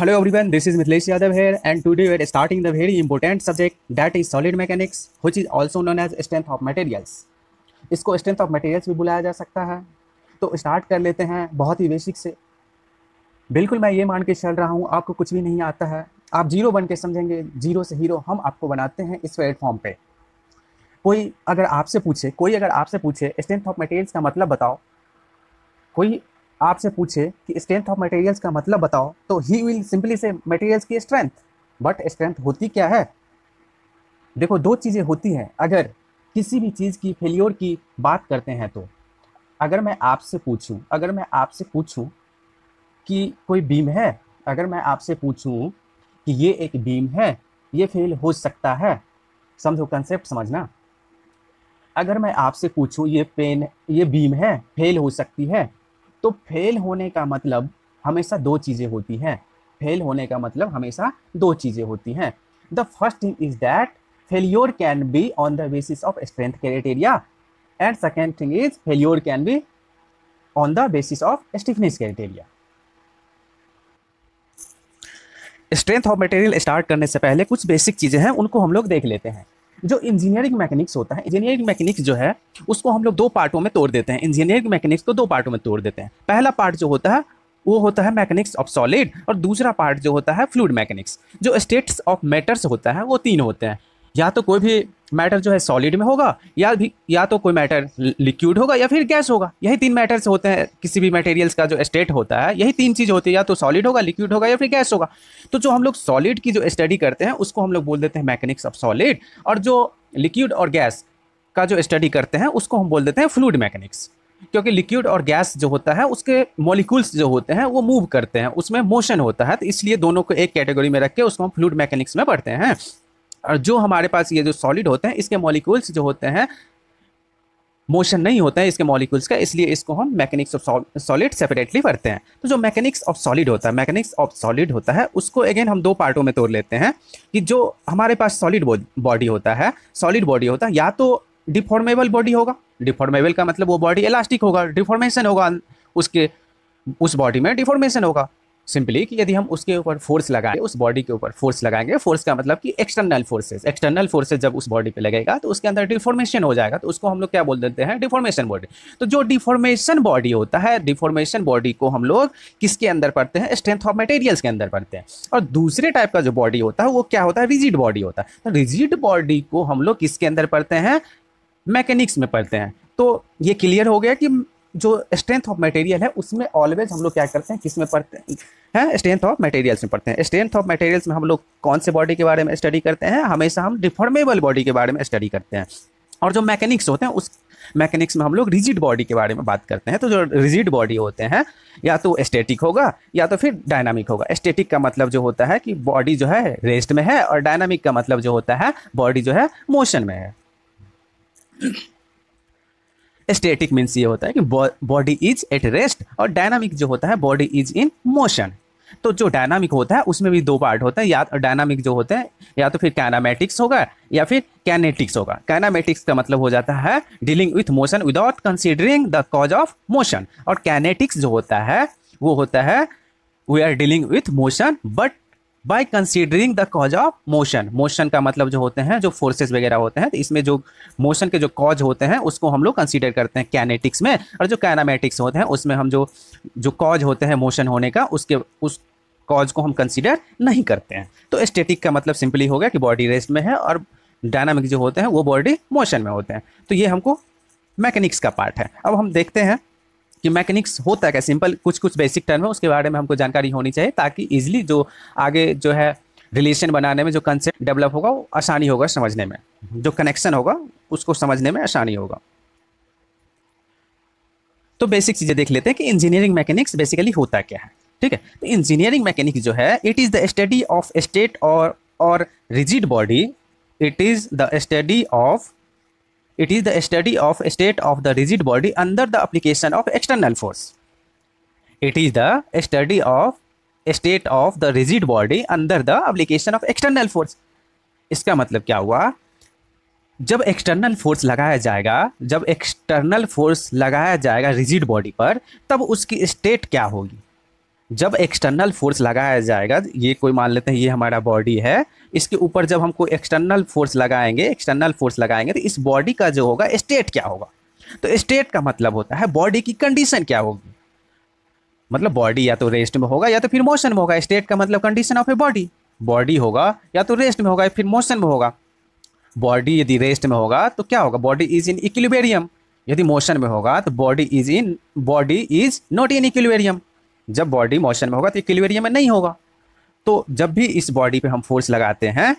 Hello everyone this is Mithilesh Yadav here and today we starting the very important subject that is solid mechanics which is also known as strength of materials इसको strength of materials भी बुलाया जा सकता है तो start कर लेते हैं बहुत ही बेसिक से बिल्कुल मैं ये मान के चल रहा हूँ आपको कुछ भी नहीं आता है आप जीरो बन के समझेंगे जीरो से हीरो हम आपको बनाते हैं इस प्लेटफॉर्म पर कोई अगर आपसे पूछे कोई अगर आपसे पूछे स्ट्रेंथ ऑफ मटेरियल्स का मतलब बताओ कोई आपसे पूछे कि स्ट्रेंथ ऑफ मटेरियल्स का मतलब बताओ तो he will simply say materials की स्ट्रेंथ बट स्ट्रेंथ होती क्या है देखो दो चीज़ें होती हैं अगर किसी भी चीज़ की फेल्योर की बात करते हैं तो अगर मैं आपसे पूछूं अगर मैं आपसे पूछूं कि कोई बीम है अगर मैं आपसे पूछूं कि ये एक बीम है ये फेल हो सकता है समझो कंसेप्ट समझना अगर मैं आपसे पूछूं ये पेन ये बीम है फेल हो सकती है तो फेल होने का मतलब हमेशा दो चीजें होती हैं फेल होने का मतलब हमेशा दो चीजें होती हैं the first thing is that failure can be on the basis of strength criteria and second thing is failure can be on the basis of stiffness criteria strength of material start करने से पहले कुछ basic चीजें हैं उनको हम लोग देख लेते हैं जो इंजीनियरिंग मैकेनिक्स होता है इंजीनियरिंग मैकेनिक्स जो है उसको हम लोग दो पार्टों में तोड़ देते हैं इंजीनियरिंग मैकेनिक्स को दो पार्टों में तोड़ देते हैं पहला पार्ट जो होता है वो होता है मैकेनिक्स ऑफ सॉलिड और दूसरा पार्ट जो होता है फ्लूड मैकेनिक्स जो स्टेट्स ऑफ मैटर्स होता है वो तीन होते हैं या तो कोई भी मैटर जो है सॉलिड में होगा या भी या तो कोई मैटर लिक्विड होगा या फिर गैस होगा यही तीन मैटर्स होते हैं किसी भी मटेरियल्स का जो स्टेट होता है यही तीन चीज़ होती है या तो सॉलिड होगा लिक्विड होगा या फिर गैस होगा तो जो हम लोग सॉलिड की जो स्टडी करते हैं उसको हम लोग बोल देते हैं मैकेनिक्स ऑफ सॉलिड और जो लिक्विड और गैस का जो स्टडी करते हैं उसको हम बोल देते हैं फ्लूड मैकेनिक्स क्योंकि लिक्विड और गैस जो होता है उसके मॉलिक्यूल्स जो होते हैं वो मूव करते हैं उसमें मोशन होता है तो इसलिए दोनों को एक कैटेगरी में रख के उसको हम फ्लूड मैकेनिक्स में पढ़ते हैं और जो हमारे पास ये जो सॉलिड होते हैं इसके मॉलिक्यूल्स जो होते हैं मोशन नहीं होता है इसके मॉलिक्यूल्स का इसलिए इसको हम मैकेनिक्स ऑफ सॉलिड सेपरेटली पढ़ते हैं तो जो मैकेनिक्स ऑफ सॉलिड होता है मैकेनिक्स ऑफ सॉलिड होता है उसको अगेन हम दो पार्टों में तोड़ लेते हैं कि जो हमारे पास सॉलिड बॉडी होता है सॉलिड बॉडी होता है या तो डिफॉर्मेबल बॉडी होगा डिफॉर्मेबल का मतलब वो बॉडी इलास्टिक होगा डिफॉर्मेशन होगा उसके उस बॉडी में डिफॉर्मेशन होगा सिंपली कि यदि हम उसके ऊपर फोर्स लगाएं उस बॉडी के ऊपर फोर्स लगाएंगे फोर्स का मतलब कि एक्सटर्नल फोर्सेस एक्सटर्नल फोर्सेस जब उस बॉडी पे लगेगा तो उसके अंदर डिफॉर्मेशन हो जाएगा तो उसको हम लोग क्या बोल देते हैं डिफॉर्मेशन बॉडी तो जो डिफॉर्मेशन बॉडी होता है डिफॉर्मेशन बॉडी को हम लोग किसके अंदर पढ़ते हैं स्ट्रेंथ ऑफ मटेरियल्स के अंदर पढ़ते हैं और दूसरे टाइप का जो बॉडी होता है वो क्या होता है रिजिड बॉडी होता है तो रिजिड बॉडी को हम लोग किसके अंदर पढ़ते हैं मैकेनिक्स में पढ़ते हैं तो ये क्लियर हो गया कि जो स्ट्रेंथ ऑफ मटेरियल है उसमें ऑलवेज हम लोग क्या करते हैं किस में पढ़ते हैं स्ट्रेंथ ऑफ मटेरियल्स में पढ़ते हैं स्ट्रेंथ ऑफ मटेरियल्स में हम लोग कौन से बॉडी के बारे में स्टडी करते हैं हमेशा हम डिफॉर्मेबल बॉडी के बारे में स्टडी करते हैं और जो मैकेनिक्स होते हैं उस मैकेनिक्स में हम लोग रिजिड बॉडी के बारे में बात करते हैं तो जो रिजिड बॉडी होते हैं या तो स्टेटिक होगा या तो फिर डायनामिक होगा स्टेटिक का मतलब जो होता है कि बॉडी जो है रेस्ट में है और डायनामिक का मतलब जो होता है बॉडी जो है मोशन में है स्टेटिक मीन्स ये होता है कि बॉडी इज एट रेस्ट और डायनामिक जो होता है बॉडी इज इन मोशन तो जो डायनामिक होता है उसमें भी दो पार्ट होता है या डायनामिक तो जो होते हैं या तो फिर कैनामेटिक्स होगा या फिर कैनेटिक्स होगा कैनामेटिक्स का मतलब हो जाता है dealing with motion without considering the cause of motion और कैनेटिक्स जो होता है वो होता है we are dealing with motion but by considering the cause of motion motion का मतलब जो होते हैं जो फोर्सेस वगैरह होते हैं तो इसमें जो मोशन के जो कॉज होते हैं उसको हम लोग कंसिडर करते हैं कैनेटिक्स में और जो कैनामेटिक्स होते हैं उसमें हम जो जो कॉज होते हैं मोशन होने का उसके उस कॉज को हम कंसिडर नहीं करते हैं तो स्टेटिक का मतलब सिंपली हो गया कि बॉडी रेस्ट में है और डायनामिक जो होते हैं वो बॉडी मोशन में होते हैं तो ये हमको मैकेनिक्स का पार्ट है अब हम देखते हैं कि मैकेनिक्स होता है क्या सिंपल कुछ कुछ बेसिक टर्म है उसके बारे में हमको जानकारी होनी चाहिए ताकि इजिली जो आगे जो है रिलेशन बनाने में जो कंसेप्ट डेवलप होगा वो आसानी होगा समझने में हम्म। जो कनेक्शन होगा उसको समझने में आसानी होगा तो बेसिक चीज़ें देख लेते हैं कि इंजीनियरिंग मैकेनिक्स बेसिकली होता क्या है ठीक है तो इंजीनियरिंग मैकेनिक्स जो है it is the study of state और और rigid body it is the study of It is the study of state of the rigid body under the application of external force. It is the study of state of the rigid body under the application of external force. इसका मतलब क्या हुआ जब external force लगाया जाएगा जब external force लगाया जाएगा रिजिड बॉडी पर तब उसकी स्टेट क्या होगी जब एक्सटर्नल फोर्स लगाया जाएगा ये कोई मान लेते हैं ये हमारा बॉडी है इसके ऊपर जब हमको एक्सटर्नल फोर्स लगाएंगे एक्सटर्नल फोर्स लगाएंगे तो इस बॉडी का जो होगा स्टेट क्या होगा तो स्टेट का मतलब होता है बॉडी की कंडीशन क्या होगी मतलब बॉडी या तो रेस्ट में होगा या तो फिर मोशन में होगा स्टेट का मतलब condition of a body body होगा या तो रेस्ट में होगा या फिर मोशन में होगा बॉडी यदि रेस्ट में होगा तो क्या होगा बॉडी इज इन इक्वेरियम यदि मोशन में होगा तो body is in body is not in equilibrium जब बॉडी मोशन में होगा तो इक्विलिब्रियम में नहीं होगा तो जब भी इस बॉडी पे हम फोर्स लगाते हैं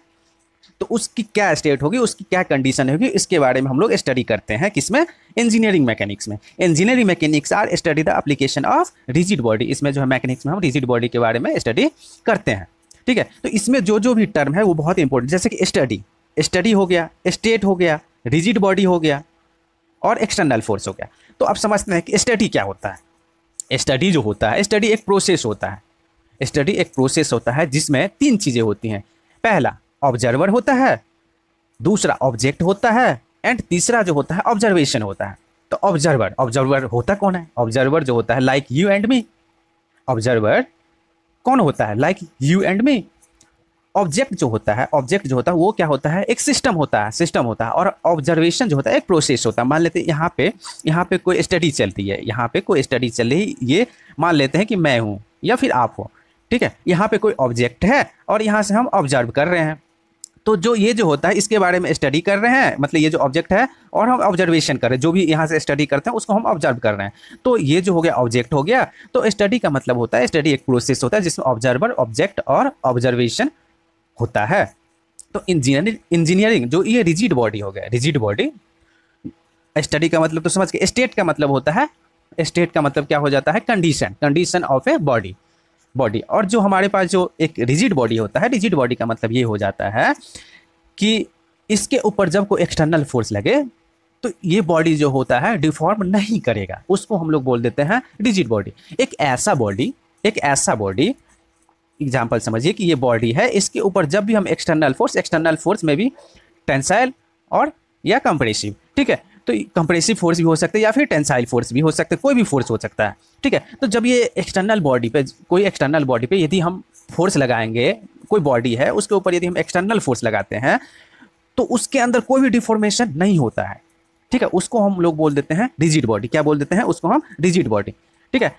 तो उसकी क्या स्टेट होगी उसकी क्या कंडीशन होगी इसके बारे में हम लोग स्टडी करते हैं किसमें इंजीनियरिंग मैकेनिक्स में engineering mechanics are study the application of rigid body इसमें जो है मैकेनिक्स में हम रिजिड बॉडी के बारे में स्टडी करते हैं ठीक है तो इसमें जो जो भी टर्म है वो बहुत इंपॉर्टेंट जैसे कि स्टडी स्टडी हो गया स्टेट हो गया रिजिड बॉडी हो गया और एक्सटर्नल फोर्स हो गया तो आप समझते हैं कि स्टडी क्या होता है स्टडी जो होता है स्टडी एक प्रोसेस होता है स्टडी एक प्रोसेस होता है जिसमें तीन चीज़ें होती हैं पहला ऑब्जर्वर होता है दूसरा ऑब्जेक्ट होता है एंड तीसरा जो होता है ऑब्जर्वेशन होता है तो ऑब्जर्वर ऑब्जर्वर होता कौन है ऑब्जर्वर जो होता है like you and me observer कौन होता है like you and me object जो होता है ऑब्जेक्ट जो होता है वो क्या होता है एक सिस्टम होता है सिस्टम होता है और ऑब्जर्वेशन जो होता है एक प्रोसेस होता है मान लेते हैं यहाँ पे यहाँ पे कोई स्टडी चलती है यहाँ पे कोई स्टडी चल रही ये मान लेते हैं कि मैं हूँ या फिर आप हो ठीक है यहाँ पे कोई ऑब्जेक्ट है और यहाँ से हम ऑब्जर्व कर रहे हैं तो जो ये जो होता है इसके बारे में स्टडी कर रहे हैं मतलब ये जो ऑब्जेक्ट है और हम ऑब्जर्वेशन कर रहे हैं जो भी यहाँ से स्टडी करते हैं उसको हम ऑब्जर्व कर रहे हैं तो ये जो हो गया ऑब्जेक्ट हो गया तो स्टडी का मतलब होता है स्टडी एक प्रोसेस होता है जिसमें ऑब्जर्वर ऑब्जेक्ट और ऑब्जर्वेशन होता है तो इंजीनियरिंग इंजीनियरिंग जो ये रिजिड बॉडी हो गया रिजिड बॉडी स्टडी का मतलब तो समझ के स्टेट का मतलब होता है स्टेट का मतलब क्या हो जाता है condition condition of a body body और जो हमारे पास जो एक रिजिड बॉडी होता है रिजिड बॉडी का मतलब ये हो जाता है कि इसके ऊपर जब कोई एक्सटर्नल फोर्स लगे तो ये बॉडी जो होता है डिफॉर्म नहीं करेगा उसको हम लोग बोल देते हैं रिजिड बॉडी एक ऐसा बॉडी एक ऐसा बॉडी एग्जाम्पल समझिए कि ये बॉडी है इसके ऊपर जब भी हम एक्सटर्नल फोर्स एक्सटर्नल फोर्स में भी टेंसाइल और या कंप्रेसिव ठीक है तो कंप्रेसिव फोर्स भी हो सकता है या फिर टेंसाइल फोर्स भी हो सकता है कोई भी फोर्स हो सकता है ठीक है तो जब ये एक्सटर्नल बॉडी पे कोई एक्सटर्नल बॉडी पे यदि हम फोर्स लगाएंगे कोई बॉडी है उसके ऊपर यदि हम एक्सटर्नल फोर्स लगाते हैं तो उसके अंदर कोई भी डिफॉर्मेशन नहीं होता है ठीक है उसको हम लोग बोल देते हैं रिजिड बॉडी क्या बोल देते हैं उसको हम रिजिड बॉडी ठीक है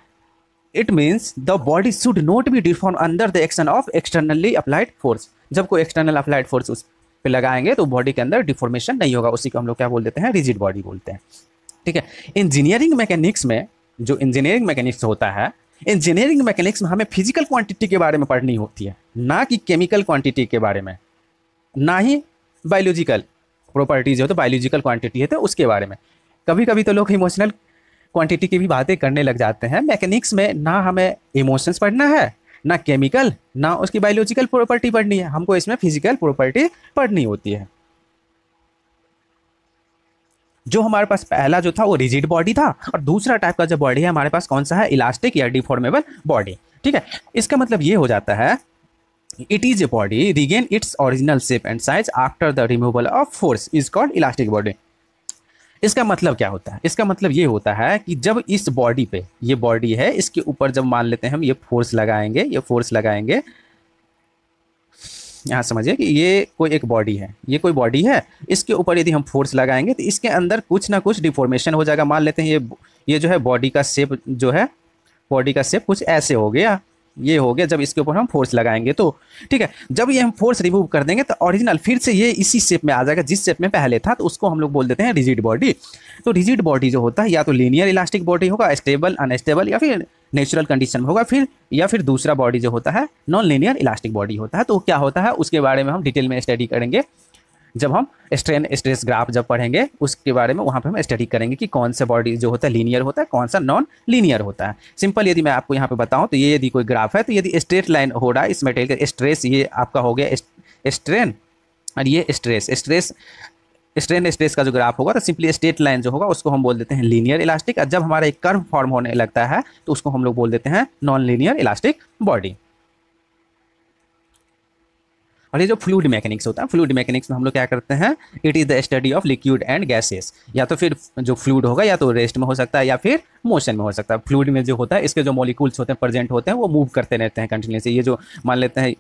it means the body should not be deform under the action of externally applied force जब कोई एक्सटर्नल अप्लाइड फोर्स उस पर लगाएंगे तो बॉडी के अंदर डिफॉर्मेशन नहीं होगा उसी को हम लोग क्या बोल देते हैं रिजिड बॉडी बोलते हैं ठीक है इंजीनियरिंग मैकेनिक्स में जो इंजीनियरिंग मैकेनिक्स होता है इंजीनियरिंग मैकेनिक्स में हमें फिजिकल क्वांटिटी के बारे में पढ़नी होती है ना कि केमिकल क्वांटिटी के बारे में ना ही बायोलॉजिकल प्रॉपर्टीज हो तो बायोलॉजिकल क्वांटिटी है तो उसके बारे में कभी कभी तो लोग इमोशनल क्वांटिटी की भी बातें करने लग जाते हैं मैकेनिक्स में ना हमें इमोशंस पढ़ना है ना केमिकल ना उसकी बायोलॉजिकल प्रॉपर्टी पढ़नी है हमको इसमें फिजिकल प्रॉपर्टी पढ़नी होती है जो हमारे पास पहला जो था वो रिजिड बॉडी था और दूसरा टाइप का जो बॉडी है हमारे पास कौन सा है इलास्टिक या डिफॉर्मेबल बॉडी ठीक है इसका मतलब ये हो जाता है it is a body regain its original shape and size after the removal of force is called elastic body इसका मतलब क्या होता है इसका मतलब ये होता है कि जब इस बॉडी पे ये बॉडी है इसके ऊपर जब मान लेते हैं हम ये फोर्स लगाएंगे ये फोर्स लगाएंगे यहाँ समझिए कि ये कोई एक बॉडी है ये कोई बॉडी है इसके ऊपर यदि हम फोर्स लगाएंगे तो इसके अंदर कुछ ना कुछ डिफॉर्मेशन हो जाएगा मान लेते हैं ये ये जो है बॉडी का शेप जो है बॉडी का शेप कुछ ऐसे हो गया ये हो गया जब इसके ऊपर हम फोर्स लगाएंगे तो ठीक है जब ये हम फोर्स रिमूव कर देंगे तो ओरिजिनल फिर से ये इसी शेप में आ जाएगा जिस शेप में पहले था तो उसको हम लोग बोल देते हैं रिजिड बॉडी तो रिजिड बॉडी जो होता है या तो लीनियर इलास्टिक बॉडी होगा स्टेबल अनस्टेबल या फिर नेचुरल कंडीशन होगा फिर या फिर दूसरा बॉडी जो होता है नॉन लीनियर इलास्टिक बॉडी होता है तो क्या होता है उसके बारे में हम डिटेल में स्टडी करेंगे जब हम स्ट्रेन स्ट्रेस ग्राफ जब पढ़ेंगे उसके बारे में वहाँ पे हम स्टडी करेंगे कि कौन सा बॉडी जो होता है लीनियर होता है कौन सा नॉन लीनियर होता है सिंपल यदि मैं आपको यहाँ पे बताऊँ तो ये यदि कोई ग्राफ है तो यदि स्ट्रेट लाइन हो रहा है इस मेटेरियल का स्ट्रेस ये आपका हो गया स्ट्रेन और ये स्ट्रेस स्ट्रेस स्ट्रेन स्ट्रेस का जो ग्राफ होगा तो सिंपली स्ट्रेट लाइन जो होगा उसको हम बोल देते हैं लीनियर इलास्टिक और जब हमारा एक कर्व फॉर्म होने लगता है तो उसको हम लोग बोल देते हैं नॉन लीनियर इलास्टिक बॉडी और ये जो फ्लूड मैकेनिक्स होता है फ्लूड मैकेनिक्स में हम लोग क्या करते हैं it is the study of liquid and gases या तो फिर जो फ्लूड होगा या तो रेस्ट में हो सकता है या फिर मोशन में हो सकता है फ्लूड में जो होता है इसके जो मॉलिक्यूल्स होते हैं प्रेजेंट होते हैं वो मूव करते रहते हैं कंटिन्यूसली ये जो मान लेते हैं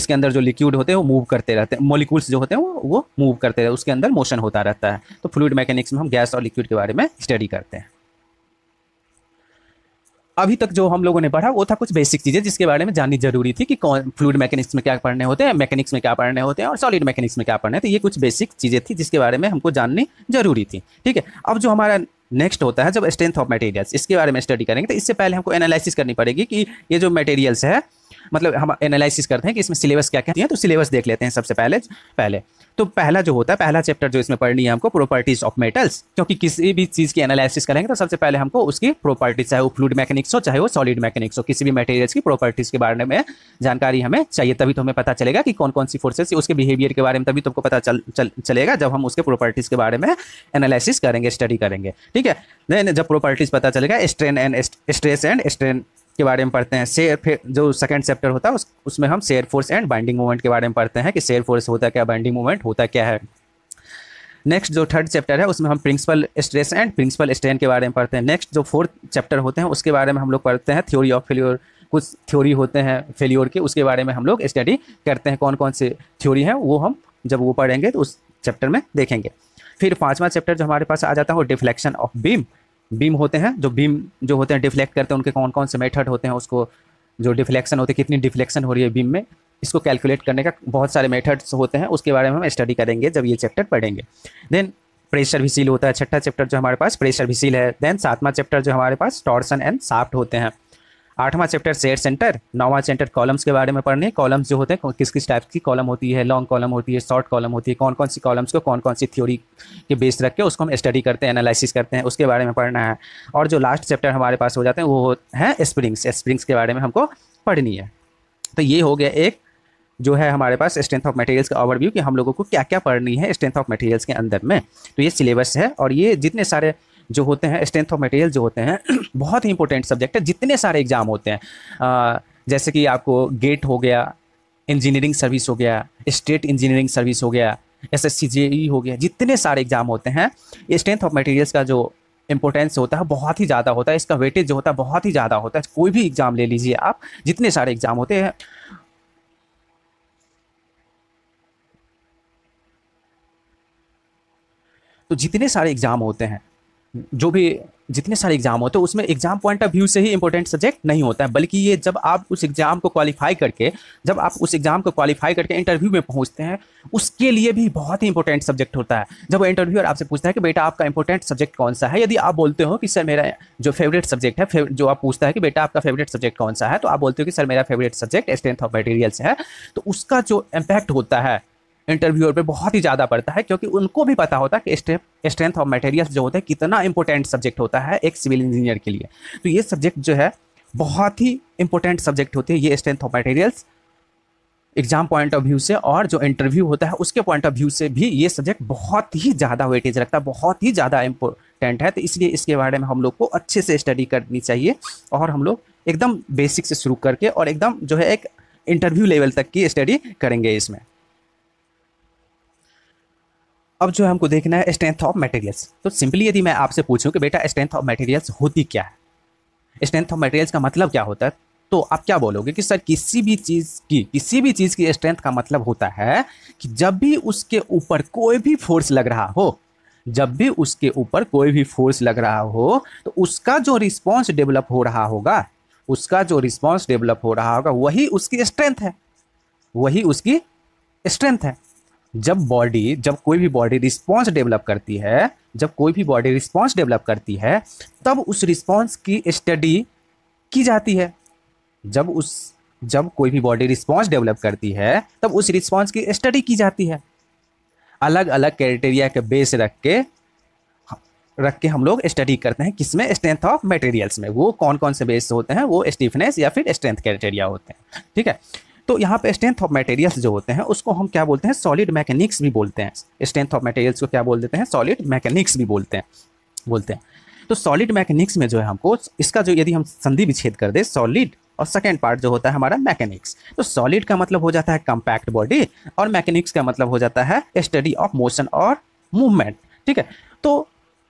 इसके अंदर जो लिक्विड होते हैं वो मूव करते रहते हैं मोलिकूल्स जो होते हैं वो वो मूव करते रहते हैं उसके अंदर मोशन होता रहता है तो फ्लूड मैकेनिक्स में हम गैस और लिक्विड के बारे में स्टडी करते हैं अभी तक जो हम लोगों ने पढ़ा वो था कुछ बेसिक चीज़ें जिसके बारे में जाननी जरूरी थी कि कौन फ्लूड मैकेनिक्स में क्या पढ़ने होते हैं मैकेनिक्स में क्या पढ़ने होते हैं और सॉलिड मैकेनिक्स में क्या पढ़ने तो ये कुछ बेसिक चीज़ें थी जिसके बारे में हमको जाननी जरूरी थी ठीक है अब जो हमारा नेक्स्ट होता है जब स्ट्रेंथ ऑफ मटेरियल्स इसके बारे में स्टडी करेंगे तो इससे पहले हमको एनालिसिस करनी पड़ेगी कि ये जो मटेरियल्स है मतलब हम एनालिसिस करते हैं कि इसमें सिलेबस क्या कहती है तो सिलेबस देख लेते हैं सबसे पहले पहले तो पहला जो होता है पहला चैप्टर जो इसमें पढ़नी है हमको प्रॉपर्टीज ऑफ मेटल्स क्योंकि किसी भी चीज़ की एनालिसिस करेंगे तो सबसे पहले हमको उसकी प्रॉपर्टीज चाहे वो फ्लूड मैकेनिक्स हो चाहे वो सॉलिड मैकेनिक्स हो किसी भी मटेरियल्स की प्रॉपर्टीज़ के बारे में जानकारी हमें चाहिए तभी तो हमें पता चलेगा कि कौन कौन सी फोर्सेस उसके बिहेवियर के बारे में तभी तुमको तो पता चल, चल चलेगा जब हम उसके प्रॉपर्टीज़ के बारे में एनालिसिस करेंगे स्टडी करेंगे ठीक है नहीं जब प्रॉपर्टीज़ पता चलेगा strain and stress and strain के बारे में पढ़ते हैं शेयर फिर जो सेकंड चैप्टर होता है उस, उसमें हम shear force and bending moment के बारे में पढ़ते हैं कि शेयर फोर्स होता क्या बाइंडिंग मूवमेंट होता क्या है नेक्स्ट जो थर्ड चैप्टर है उसमें हम principal stress and principal strain के बारे में पढ़ते हैं नेक्स्ट जो फोर्थ चैप्टर होते हैं उसके बारे में हम लोग पढ़ते हैं थ्योरी ऑफ फेल्योर कुछ थ्योरी होते हैं फेल्योर के उसके बारे में हम लोग स्टडी करते हैं कौन कौन से थ्योरी हैं वो हम जब वो पढ़ेंगे तो उस चैप्टर में देखेंगे फिर पाँचवा चैप्टर जो हमारे पास आ जाता है वो डिफ्लेक्शन ऑफ बीम बीम होते हैं जो बीम जो होते हैं डिफ्लेक्ट करते हैं उनके कौन कौन से मेथड होते हैं उसको जो डिफ्लेक्शन होते हैं कितनी डिफ्लेक्शन हो रही है बीम में इसको कैलकुलेट करने का बहुत सारे मेथड्स होते हैं उसके बारे में हम स्टडी करेंगे जब ये चैप्टर पढ़ेंगे देन प्रेशर भी सील होता है छठा चैप्टर जो हमारे पास प्रेशर भी सील है देन सातवां चैप्टर जो हमारे पास टॉर्सन एंड साफ्ट होते हैं आठवां चैप्टर सेट सेंटर नौवां चैप्टर कॉलम्स के बारे में पढ़ने कॉलम्स जो होते हैं किस किस टाइप की कॉलम होती है लॉन्ग कॉलम होती है शॉर्ट कॉलम होती है कौन कौन सी कॉलम्स को कौन कौन सी थ्योरी के बेस रख के उसको हम स्टडी करते हैं एनालिसिस करते हैं उसके बारे में पढ़ना है और जो लास्ट चैप्टर हमारे पास हो जाते हैं वो हैं स्प्रिंग्स स्प्रिंग्स के बारे में हमको पढ़नी है तो ये हो गया एक जो है हमारे पास स्ट्रेंथ ऑफ मटेरियल्स का ओवरव्यू कि हम लोगों को क्या क्या पढ़नी है स्ट्रेंथ ऑफ मटेरियल्स के अंदर में तो ये सिलेबस है और ये जितने सारे जो होते हैं स्ट्रेंथ ऑफ मटेरियल जो होते हैं बहुत ही इंपॉर्टेंट सब्जेक्ट है जितने सारे एग्ज़ाम होते हैं जैसे कि आपको गेट हो गया इंजीनियरिंग सर्विस हो गया स्टेट इंजीनियरिंग सर्विस हो गया एस एस सी ई हो गया जितने सारे एग्ज़ाम होते हैं स्ट्रेंथ ऑफ मटेरियल्स का जो इंपॉर्टेंस होता है बहुत ही ज़्यादा होता है इसका वेटेज जो होता है बहुत ही ज़्यादा होता है कोई भी एग्ज़ाम ले लीजिए आप जितने सारे एग्ज़ाम होते हैं तो जितने सारे एग्ज़ाम होते हैं जो भी जितने सारे एग्ज़ाम होते हैं उसमें एग्ज़ाम पॉइंट ऑफ व्यू से ही इंपॉर्टेंट सब्जेक्ट नहीं होता है बल्कि ये जब आप उस एग्ज़ाम को क्वालिफाई करके जब आप उस एग्ज़ाम को क्वालिफाई करके इंटरव्यू में पहुंचते हैं उसके लिए भी बहुत ही इंपॉर्टेंट सब्जेक्ट होता है जब इंटरव्यू आपसे पूछता है कि बेटा आपका इंपॉर्टेंट सब्जेक्ट कौन सा है यदि आप बोलते हो कि सर मेरा जो फेवरेट सब्जेक्ट है जो आप पूछता है कि बेटा आपका फेवरेट सब्जेक्ट कौन सा है तो आप बोलते हो कि सर मेरा favourite subject strength of materials है तो उसका जो इम्पैक्ट होता है इंटरव्यूअर पे बहुत ही ज़्यादा पड़ता है क्योंकि उनको भी पता होता है कि स्ट्रेंथ ऑफ मटेरियल्स जो होते हैं कितना इंपॉर्टेंट सब्जेक्ट होता है एक सिविल इंजीनियर के लिए तो ये सब्जेक्ट जो है बहुत ही इंपॉर्टेंट सब्जेक्ट होते हैं ये strength of materials exam point of view से और जो इंटरव्यू होता है उसके पॉइंट ऑफ व्यू से भी ये सब्जेक्ट बहुत ही ज़्यादा वेटेज रखता है बहुत ही ज़्यादा इंपॉर्टेंट है तो इसलिए इसके बारे में हम लोग को अच्छे से स्टडी करनी चाहिए और हम लोग एकदम बेसिक से शुरू करके और एकदम जो है एक इंटरव्यू लेवल तक की स्टडी करेंगे इसमें अब जो हमको देखना है स्ट्रेंथ ऑफ मटेरियल्स तो सिंपली यदि मैं आपसे पूछूं कि बेटा स्ट्रेंथ ऑफ मटेरियल्स होती क्या है स्ट्रेंथ ऑफ मटेरियल्स का मतलब क्या होता है तो आप क्या बोलोगे कि सर किसी भी चीज़ की किसी भी चीज़ की स्ट्रेंथ का मतलब होता है कि जब भी उसके ऊपर कोई भी फोर्स लग रहा हो जब भी उसके ऊपर कोई भी फोर्स लग रहा हो तो उसका जो रिस्पॉन्स डेवलप हो रहा होगा उसका जो रिस्पॉन्स डेवलप हो रहा होगा वही उसकी स्ट्रेंथ है वही उसकी स्ट्रेंथ है जब बॉडी जब कोई भी बॉडी रिस्पॉन्स डेवलप करती है जब कोई भी बॉडी रिस्पॉन्स डेवलप करती है तब उस रिस्पॉन्स की स्टडी की जाती है जब उस जब कोई भी बॉडी रिस्पॉन्स डेवलप करती है तब उस रिस्पॉन्स की स्टडी की जाती है अलग अलग क्राइटेरिया के बेस रख के रख के हम लोग स्टडी करते हैं किसमें स्ट्रेंथ ऑफ मटेरियल्स में वो कौन कौन से बेस होते हैं वो स्टिफनेस या फिर स्ट्रेंथ क्राइटेरिया होते हैं ठीक है तो यहाँ पे स्ट्रेंथ ऑफ मटेरियल्स जो होते हैं उसको हम क्या बोलते हैं सॉलिड मैकेनिक्स भी बोलते हैं स्ट्रेंथ ऑफ मटेरियल्स को क्या बोल देते हैं सॉलिड मैकेनिक्स भी बोलते हैं बोलते हैं तो सॉलिड मैकेनिक्स में जो है हमको इसका जो यदि हम संधि विच्छेद कर दे सॉलिड और सेकेंड पार्ट जो होता है हमारा मैकेनिक्स तो सॉलिड का मतलब हो जाता है कम्पैक्ट बॉडी और मैकेनिक्स का मतलब हो जाता है स्टडी ऑफ मोशन और मूवमेंट ठीक है तो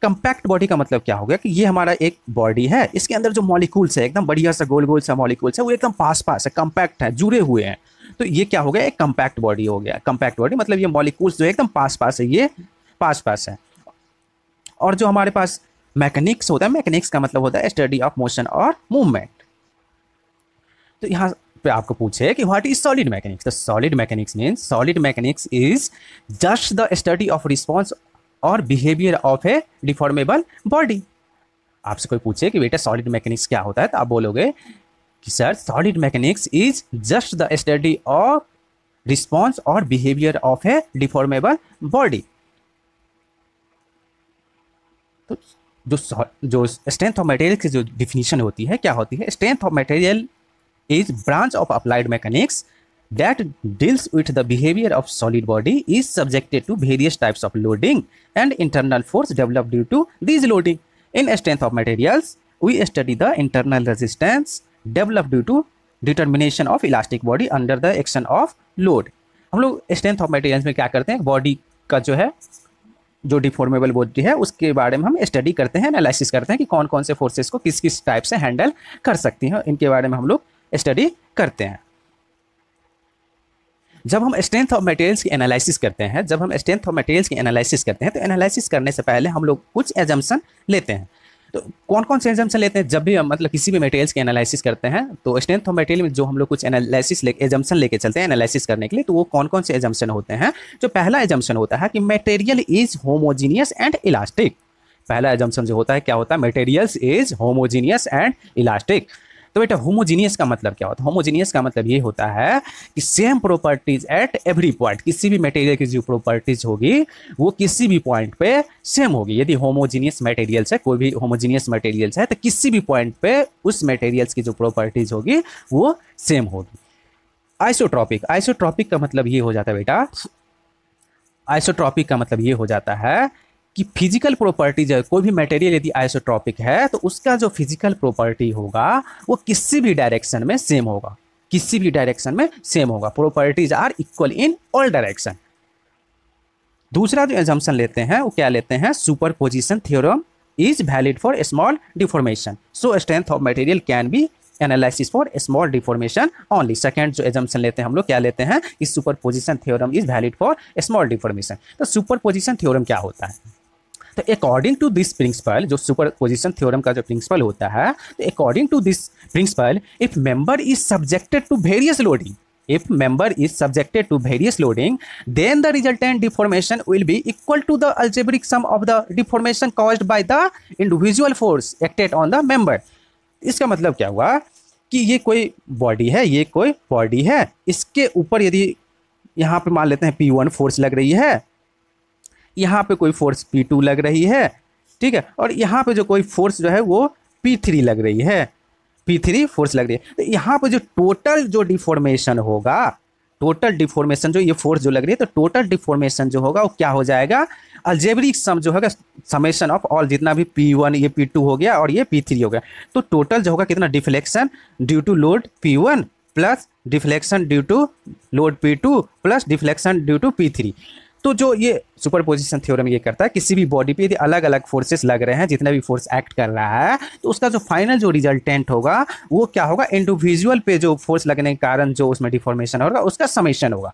कंपैक्ट बॉडी का मतलब क्या हो गया कि ये हमारा एक बॉडी है इसके अंदर जो मॉलिक्यूल्स है एकदम बढ़िया सा गोल गोल सा मॉलिक्यूल्स है वो एकदम पास पास है कंपैक्ट है जुड़े हुए हैं तो ये क्या हो गया एक कंपैक्ट बॉडी हो गया कंपैक्ट बॉडी मतलब ये मॉलिक्यूल्स जो एकदम पास पास है ये पास पास है और जो हमारे पास मैकेनिक्स होता है मैकेनिक्स का मतलब होता है स्टडी ऑफ मोशन और मूवमेंट तो यहाँ पे आपको पूछे कि what is solid mechanics the solid mechanics means solid mechanics is just the study of response और behaviour of a deformable body आपसे कोई पूछे कि बेटा सॉलिड मैकेनिक्स क्या होता है तो आप बोलोगे कि sir solid mechanics is just the study of response और behaviour of a deformable body तो जो जो स्ट्रेंथ ऑफ मटेरियल की जो डिफिनीशन होती है क्या होती है strength of material is branch of applied mechanics that deals with the behavior of solid body is subjected to various types of loading and internal force developed due to these loading. In strength of materials, we study the internal resistance developed due to determination of elastic body under the action of load. हम लोग strength of materials में क्या करते हैं body का जो है जो डिफॉर्मेबल बॉडी है उसके बारे में हम स्टडी करते हैं एनालिसिस करते हैं कि कौन कौन से फोर्सेस को किस किस टाइप से हैंडल कर सकती हैं इनके बारे में हम लोग स्टडी करते हैं जब हम स्ट्रेंथ ऑफ मटेरियल्स की एनालिसिस करते हैं जब हम स्ट्रेंथ ऑफ मटेरियल्स की एनालिसिस करते हैं तो एनालिसिस करने से पहले हम लोग कुछ एजम्सन लेते हैं तो कौन कौन से एजम्सन लेते हैं जब भी हम मतलब किसी भी मटेरियल्स की एनालिसिस करते हैं तो स्ट्रेंथ ऑफ मटेरियल में जो हम लोग कुछ एनालिसिस ले एजम्सन लेके चलते हैं एनालिसिस करने के लिए तो वो कौन कौन से एजम्सन होते हैं जो पहला एजम्सन होता है कि material is homogeneous and elastic पहला एजम्सन जो होता है क्या होता है materials is homogeneous and elastic तो बेटा होमोजीनियस का मतलब क्या होता है होमोजीनियस का मतलब ये होता है कि same properties at every point किसी भी मटेरियल की जो प्रॉपर्टीज होगी वो किसी भी पॉइंट पे सेम होगी यदि होमोजीनियस मटेरियल्स है कोई भी होमोजीनियस मटेरियल्स है तो किसी भी पॉइंट पे उस मटेरियल्स की जो प्रॉपर्टीज होगी वो सेम होगी आइसोट्रॉपिक आइसोट्रॉपिक का मतलब ये हो जाता है बेटा आइसोट्रॉपिक का मतलब ये हो जाता है कि फिजिकल प्रॉपर्टी जब कोई भी मटेरियल यदि आइसोट्रॉपिक है तो उसका जो फिजिकल प्रॉपर्टी होगा वो किसी भी डायरेक्शन में सेम होगा किसी भी डायरेक्शन में सेम होगा properties are equal in all direction दूसरा जो एजम्पन लेते हैं वो क्या लेते हैं superposition theorem is valid for small deformation so strength of material can be analysis for small deformation only second जो एजम्पन लेते हैं हम लोग क्या लेते हैं इस superposition theorem is valid for small deformation तो सुपर पोजिशन थियोरम क्या होता है तो अकॉर्डिंग टू दिस प्रिंसिपल जो सुपर पोजिशन थियोरम का जो प्रिंसिपल होता है तो according to this principle if member is subjected to various loading if member is subjected to various loading then the resultant deformation will be equal to the algebraic sum of the deformation cause by the individual force acted on the member इसका मतलब क्या हुआ कि ये कोई body है ये कोई बॉडी है इसके ऊपर यदि यहाँ पे मान लेते हैं P1 फोर्स लग रही है यहाँ पे कोई फोर्स पी टू लग रही है ठीक है और यहाँ पे जो कोई फोर्स जो है वो पी थ्री लग रही है पी थ्री फोर्स लग रही है तो यहाँ पे जो टोटल जो डिफॉर्मेशन होगा टोटल डिफॉर्मेशन जो ये फोर्स जो लग रही है तो टोटल डिफॉर्मेशन जो होगा वो क्या हो जाएगा अल्जेबरिक सम जो होगा समेशन ऑफ ऑल जितना भी पी वन ये पी टू हो गया और ये पी थ्री हो गया तो टोटल जो होगा कितना deflection due to load P one plus deflection due to load P two plus deflection due to P three तो जो ये सुपर पोजिशन थ्योरम ये करता है किसी भी बॉडी पे यदि अलग अलग फोर्सेस लग रहे हैं जितना भी फोर्स एक्ट कर रहा है तो उसका जो फाइनल जो रिजल्टेंट होगा वो क्या होगा इंडिविजुअल पे जो फोर्स लगने के कारण जो उसमें डिफॉर्मेशन होगा उसका समेशन होगा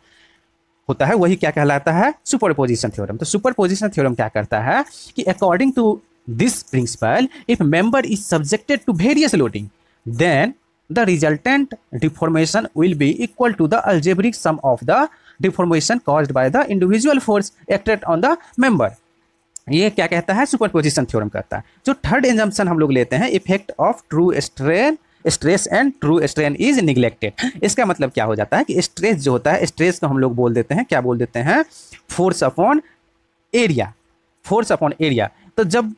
होता है वही क्या कहलाता है सुपर पोजिशन थ्योरम तो सुपर पोजिशन थ्योरम क्या करता है कि according to this principle if member is subjected to various loading then the resultant deformation will be equal to the algebraic sum of the deformation cause by the individual force acted on the member ये क्या कहता है superposition theorem कहता है जो third इंजम्पन हम लोग लेते हैं effect of true strain stress and true strain is neglected इसका मतलब क्या हो जाता है कि स्ट्रेस जो होता है स्ट्रेस को हम लोग बोल देते हैं क्या बोल देते हैं force upon area force upon area तो जब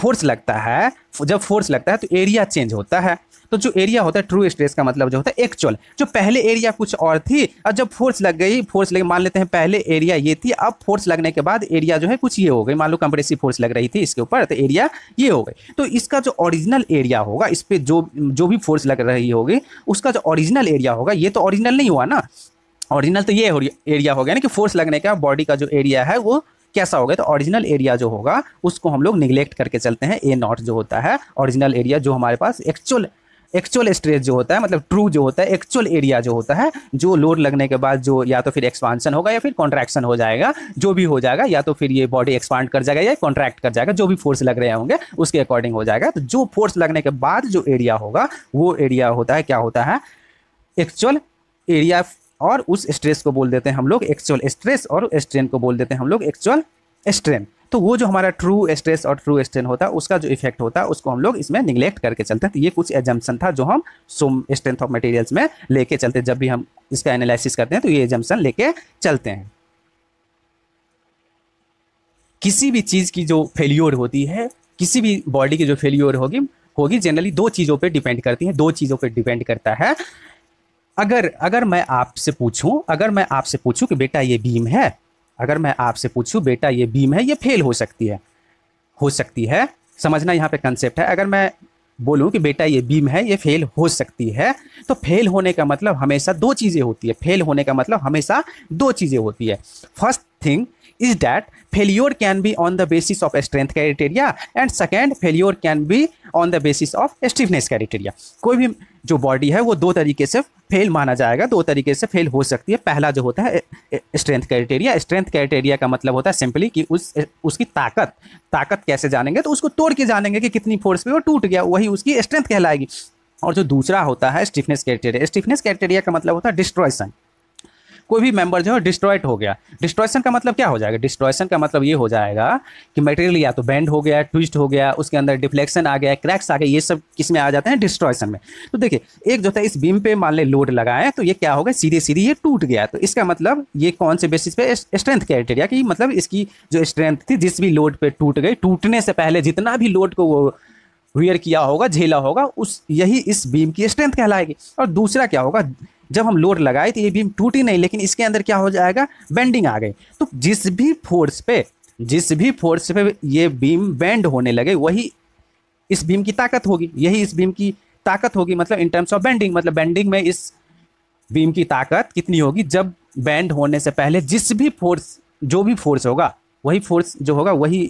फोर्स लगता है जब फोर्स लगता है तो एरिया चेंज होता है तो जो एरिया होता है ट्रू स्ट्रेस का मतलब जो होता है एक्चुअल जो पहले एरिया कुछ और थी और जब फोर्स लग गई फोर्स लगे मान लेते हैं पहले एरिया ये थी अब फोर्स लगने के बाद एरिया जो है कुछ ये हो गई मान लो कंप्रेसिव फोर्स लग रही थी इसके ऊपर तो एरिया ये हो गई तो इसका जो ओरिजिनल एरिया होगा इस पर जो जो भी फोर्स लग रही होगी उसका जो ओरिजिनल एरिया होगा ये तो ओरिजिनल नहीं हुआ ना ओरिजिनल तो ये एरिया हो गया ना कि फोर्स लगने का बॉडी का जो एरिया है वो कैसा होगा तो ओरिजिनल एरिया जो होगा उसको हम लोग निगलेक्ट करके चलते हैं ए नॉट जो होता है ओरिजिनल एरिया जो हमारे पास एक्चुअल एक्चुअल स्ट्रेस जो होता है मतलब ट्रू जो होता है एक्चुअल एरिया जो होता है जो लोड लगने के बाद जो या तो फिर एक्सपांशन होगा या फिर कॉन्ट्रैक्शन हो जाएगा जो भी हो जाएगा या तो फिर ये बॉडी एक्सपांड कर जाएगा या कॉन्ट्रैक्ट कर जाएगा जो भी फोर्स लग रहे होंगे उसके अकॉर्डिंग हो जाएगा तो जो फोर्स लगने के बाद जो एरिया होगा वो एरिया होता है क्या होता है एक्चुअल एरिया और उस स्ट्रेस को बोल देते हैं हम लोग एक्चुअल स्ट्रेस और स्ट्रेन को बोल देते हैं हम लोग एक्चुअल स्ट्रेन तो वो जो हमारा ट्रू स्ट्रेस और ट्रू स्ट्रेन होता है उसका जो इफेक्ट होता है उसको हम लोग इसमें निगलेक्ट करके चलते हैं तो ये कुछ एजम्पन था जो हम सोम स्ट्रेंथ ऑफ मटेरियल्स में लेके चलते जब भी हम इसका एनालिसिस करते हैं तो ये एजम्पन लेके चलते हैं किसी भी चीज़ की जो फेल्योर होती है किसी भी बॉडी की जो फेल्योर होगी होगी जनरली दो चीज़ों पर डिपेंड करती है दो चीज़ों पर डिपेंड करता है अगर अगर मैं आपसे पूछूं अगर मैं आपसे पूछूं कि बेटा ये बीम है अगर मैं आपसे पूछूं बेटा ये बीम है ये फेल हो सकती है हो सकती है समझना यहाँ पे कंसेप्ट है अगर मैं बोलूँ कि बेटा ये बीम है ये फेल हो सकती है तो फेल होने का मतलब हमेशा दो चीज़ें होती है फेल होने का मतलब हमेशा दो चीज़ें होती है first thing is that failure can be on the basis of strength criteria and second failure can be on the basis of stiffness criteria कोई भी जो बॉडी है वो दो तरीके से फेल माना जाएगा दो तरीके से फेल हो सकती है पहला जो होता है स्ट्रेंथ क्राइटेरिया स्ट्रेंथ क्राइटेरिया का मतलब होता है सिंपली कि उस उसकी ताकत ताकत कैसे जानेंगे तो उसको तोड़ के जानेंगे कि कितनी फोर्स पे वो टूट गया वही उसकी स्ट्रेंथ कहलाएगी और जो दूसरा होता है स्टिफनेस क्राइटेरिया स्टिफनेस क्राइटेरिया का मतलब होता है डिस्ट्रॉयसन कोई भी मेंबर जो है डिस्ट्रॉयड हो गया डिस्ट्रॉयशन का मतलब क्या हो जाएगा डिस्ट्रॉयशन का मतलब ये हो जाएगा कि मटेरियल या तो बैंड हो गया ट्विस्ट हो गया उसके अंदर डिफ्लेक्शन आ गया क्रैक्स आ गया ये सब किस में आ जाते हैं डिस्ट्रॉयशन में तो देखिए एक जो था इस बीम पे मान लें लोड लगाए तो ये क्या होगा सीधे सीधे ये टूट गया तो इसका मतलब ये कौन से बेसिस पे स्ट्रेंथ क्राइटेरिया की मतलब इसकी जो स्ट्रेंथ थी जिस भी लोड पर टूट गई टूटने से पहले जितना भी लोड को वो वियर किया होगा झेला होगा उस यही इस बीम की स्ट्रेंथ कहलाएगी और दूसरा क्या होगा जब हम लोड लगाए तो ये बीम टूटी नहीं लेकिन इसके अंदर क्या हो जाएगा बेंडिंग आ गई तो जिस भी फोर्स पे जिस भी फोर्स पे ये बीम बेंड होने लगे वही इस बीम की ताकत होगी यही इस बीम की ताकत होगी मतलब इन टर्म्स ऑफ बेंडिंग मतलब बेंडिंग में इस बीम की ताकत कितनी होगी जब बैंड होने से पहले जिस भी फोर्स जो भी फोर्स होगा वही फोर्स जो होगा वही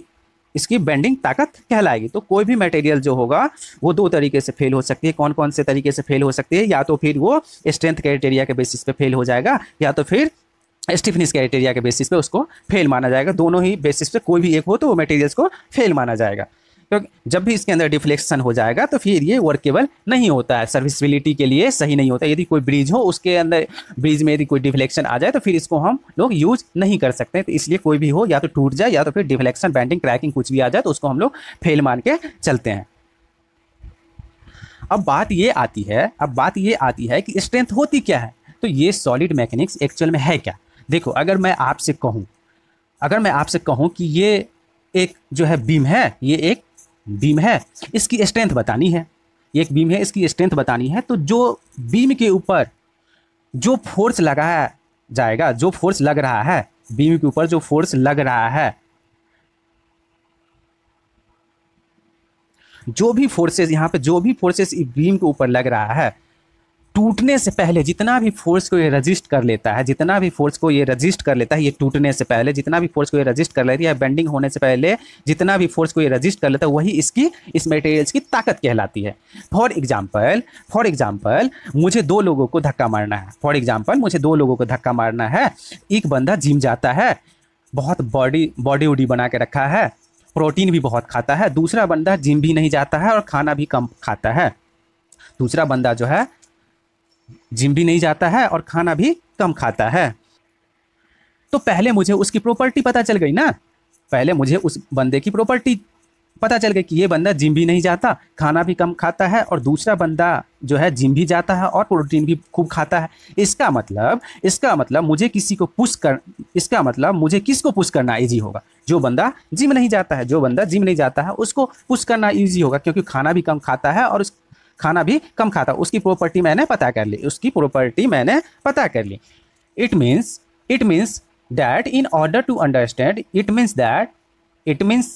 इसकी बेंडिंग ताकत कहलाएगी तो कोई भी मटेरियल जो होगा वो दो तरीके से फेल हो सकती है कौन कौन से तरीके से फेल हो सकती है या तो फिर वो स्ट्रेंथ क्राइटेरिया के बेसिस पे फेल हो जाएगा या तो फिर स्टिफनेस क्राइटेरिया के बेसिस पे उसको फेल माना जाएगा दोनों ही बेसिस पे कोई भी एक हो तो वो मटेरियल्स को फेल माना जाएगा तो जब भी इसके अंदर डिफ्लेक्शन हो जाएगा तो फिर ये वर्केबल नहीं होता है सर्विसबिलिटी के लिए सही नहीं होता यदि कोई ब्रिज हो उसके अंदर ब्रिज में यदि कोई डिफ्लेक्शन आ जाए तो फिर इसको हम लोग यूज नहीं कर सकते तो इसलिए कोई भी हो या तो टूट जाए या तो फिर डिफ्लेक्शन बैंडिंग क्रैकिंग कुछ भी आ जाए तो उसको हम लोग फेल मान के चलते हैं अब बात ये आती है अब बात ये आती है कि स्ट्रेंथ होती क्या है तो ये सॉलिड मैकेनिक्स एक्चुअल में है क्या देखो अगर मैं आपसे कहूँ अगर मैं आपसे कहूँ कि ये एक जो है बीम है ये एक बीम है इसकी स्ट्रेंथ बतानी है एक बीम है इसकी स्ट्रेंथ बतानी है तो जो बीम के ऊपर जो फोर्स लगाया जाएगा जो फोर्स लग रहा है बीम के ऊपर जो फोर्स लग रहा है जो भी फोर्सेस यहाँ पे जो भी फोर्सेस बीम के ऊपर लग रहा है टूटने से पहले जितना भी फोर्स को ये रजिस्ट कर लेता है जितना भी फोर्स को ये रजिस्ट कर लेता है ये टूटने से पहले जितना भी फोर्स को ये रजिस्ट कर लेती है बेंडिंग होने से पहले जितना भी फोर्स को ये रजिस्ट कर लेता है वही इसकी इस मटेरियल्स की ताकत कहलाती है फॉर एग्जाम्पल फॉर एग्जाम्पल मुझे दो लोगों को धक्का मारना है फॉर एग्जाम्पल मुझे दो लोगों को धक्का मारना है एक बंदा जिम जाता है बहुत बॉडी बॉडी उडी बना के रखा है प्रोटीन भी बहुत खाता है दूसरा बंदा जिम भी नहीं जाता है और खाना भी कम खाता है दूसरा बंदा जो है जिम भी नहीं जाता है और खाना भी कम खाता है तो पहले मुझे उसकी प्रॉपर्टी पता चल गई ना पहले मुझे उस बंदे की प्रॉपर्टी पता चल गई कि ये बंदा जिम भी नहीं जाता खाना भी कम खाता है और दूसरा बंदा जो है जिम भी जाता है और प्रोटीन भी खूब खाता है इसका मतलब इसका मतलब मुझे किसी को पुश कर इसका मतलब मुझे किसको पुश करना ईजी होगा जो बंदा जिम नहीं जाता है जो बंदा जिम नहीं जाता है उसको पुश करना ईजी होगा क्योंकि खाना भी कम खाता है और उस खाना भी कम खाता उसकी प्रॉपर्टी मैंने पता कर ली उसकी प्रॉपर्टी मैंने पता कर ली it means it means that in order to understand it means that it means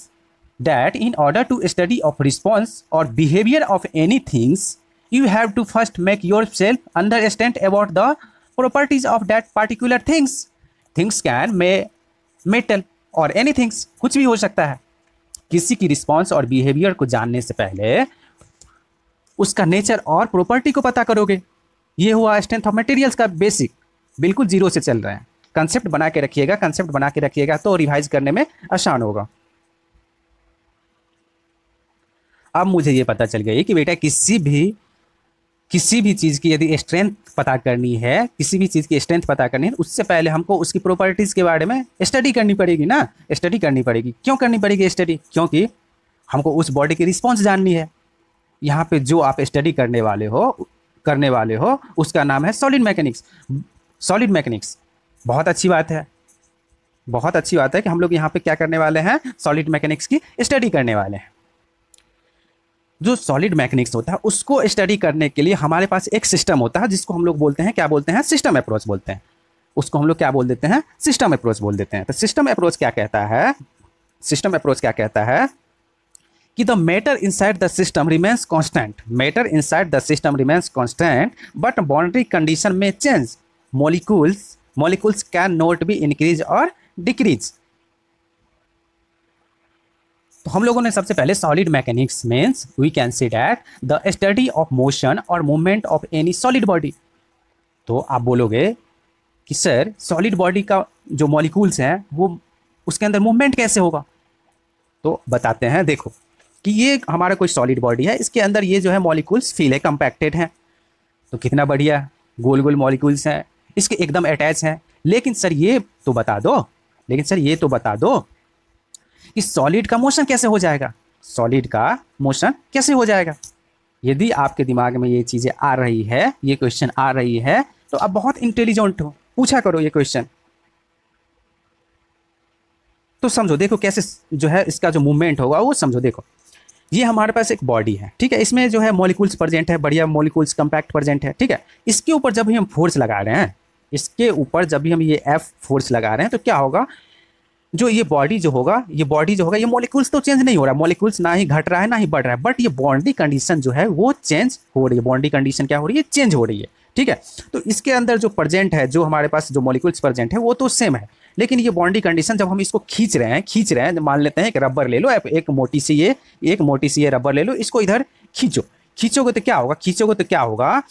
that in order to study of response और behaviour of any things you have to first make yourself understand about the properties of that particular things things can may metal और any things कुछ भी हो सकता है किसी की response और बिहेवियर को जानने से पहले उसका नेचर और प्रॉपर्टी को पता करोगे ये हुआ स्ट्रेंथ ऑफ मटेरियल्स का बेसिक बिल्कुल जीरो से चल रहे हैं कंसेप्ट बना के रखिएगा कंसेप्ट बना के रखिएगा तो रिवाइज करने में आसान होगा अब मुझे ये पता चल गई कि बेटा किसी भी किसी भी चीज़ की यदि स्ट्रेंथ पता करनी है किसी भी चीज़ की स्ट्रेंथ पता करनी है तो उससे पहले हमको उसकी प्रॉपर्टीज़ के बारे में स्टडी करनी पड़ेगी ना स्टडी करनी पड़ेगी क्यों करनी पड़ेगी स्टडी क्योंकि हमको उस बॉडी की रिस्पॉन्स जाननी है यहाँ पे जो आप स्टडी करने वाले हो करने वाले हो उसका नाम है सॉलिड मैकेनिक्स सॉलिड मैकेनिक्स बहुत अच्छी बात है बहुत अच्छी बात है कि हम लोग यहाँ पे क्या करने वाले हैं सॉलिड मैकेनिक्स की स्टडी करने वाले हैं जो सॉलिड मैकेनिक्स होता है उसको स्टडी करने के लिए हमारे पास एक सिस्टम होता है जिसको हम लोग बोलते हैं क्या बोलते हैं सिस्टम अप्रोच बोलते हैं उसको हम लोग क्या बोल देते हैं सिस्टम अप्रोच बोल देते हैं तो सिस्टम अप्रोच क्या कहता है सिस्टम अप्रोच क्या कहता है कि the matter inside the system remains constant matter inside the system remains constant but boundary condition में change molecules molecules can not be increase और डिक्रीज तो हम लोगों ने सबसे पहले solid mechanics means we can see that the study of motion और movement of any solid body तो आप बोलोगे कि सर सॉलिड बॉडी का जो मॉलिक्यूल्स हैं वो उसके अंदर मूवमेंट कैसे होगा तो बताते हैं देखो कि ये हमारा कोई सॉलिड बॉडी है इसके अंदर ये जो है मॉलिक्यूल्स फील है कंपैक्टेड हैं तो कितना बढ़िया गोल गोल मॉलिकूल्स हैं इसके एकदम अटैच हैं लेकिन सर ये तो बता दो लेकिन सर ये तो बता दो कि सॉलिड का मोशन कैसे हो जाएगा सॉलिड का मोशन कैसे हो जाएगा यदि आपके दिमाग में ये चीज़ें आ रही है ये क्वेश्चन आ रही है तो आप बहुत इंटेलिजेंट हो पूछा करो ये क्वेश्चन तो समझो देखो कैसे जो है इसका जो मूवमेंट होगा वो समझो देखो ये हमारे पास एक बॉडी है ठीक है इसमें जो है मॉलिकूल्स प्रजेंट है बढ़िया मॉलिकूल्स कंपैक्ट प्रजेंट है ठीक है इसके ऊपर जब भी हम फोर्स लगा रहे हैं इसके ऊपर जब भी हम ये एफ फोर्स लगा रहे हैं तो क्या होगा जो ये बॉडी जो होगा ये बॉडी जो होगा ये मॉलिक्यूल्स तो चेंज नहीं हो रहा मॉलिक्यूल्स ना ही घट रहा है ना ही बढ़ रहा है बट ये बॉन्डी कंडीशन जो है वो चेंज हो रही है बॉन्डी कंडीशन क्या हो रही है चेंज हो रही है ठीक है तो इसके अंदर जो प्रजेंट है जो हमारे पास जो मॉलिक्यूल्स प्रजेंट है वो तो सेम है लेकिन ये बाउंड्री कंडीशन जब हम इसको खींच रहे हैं खींच रहे हैं मान लेते हैं एक रबर ले लो एक मोटी सी ये एक मोटी सी ये रबर ले लो इसको इधर खींचो खींचोगे तो क्या होगा खींचोगे तो क्या होगा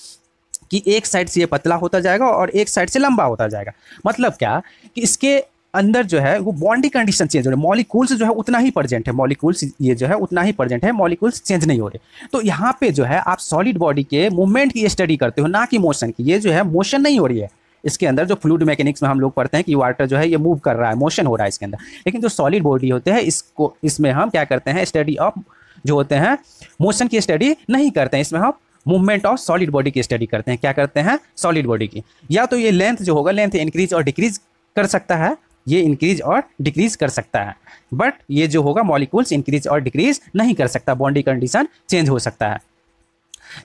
कि एक साइड से ये पतला होता जाएगा और एक साइड से लंबा होता जाएगा मतलब क्या कि इसके अंदर जो है वो बॉन्डिंग कंडीशन चेंज हो रही है मॉलिकूल्स जो है उतना ही प्रजेंट है मॉलिकूल्स ये जो है उतना ही प्रजेंट है मॉलिकूल्स चेंज नहीं हो रहे तो यहाँ पे जो है आप सॉलिड बॉडी के मूवमेंट की स्टडी करते हो ना कि मोशन की ये जो है मोशन नहीं हो रही है इसके अंदर जो फ्लूड मैकेनिक्स में हम लोग पढ़ते हैं कि वाटर जो है ये मूव कर रहा है मोशन हो रहा है इसके अंदर लेकिन जो सॉलिड बॉडी होते हैं इसको इसमें हम क्या करते हैं स्टडी ऑफ जो होते हैं मोशन की स्टडी नहीं करते हैं इसमें हम मूवमेंट ऑफ सॉलिड बॉडी की स्टडी करते हैं क्या करते हैं सॉलिड बॉडी की या तो ये लेंथ जो होगा लेंथ इंक्रीज और डिक्रीज कर सकता है ये इंक्रीज और डिक्रीज कर सकता है बट ये जो होगा मॉलिक्यूल्स इंक्रीज और डिक्रीज नहीं कर सकता बॉन्डी कंडीशन चेंज हो सकता है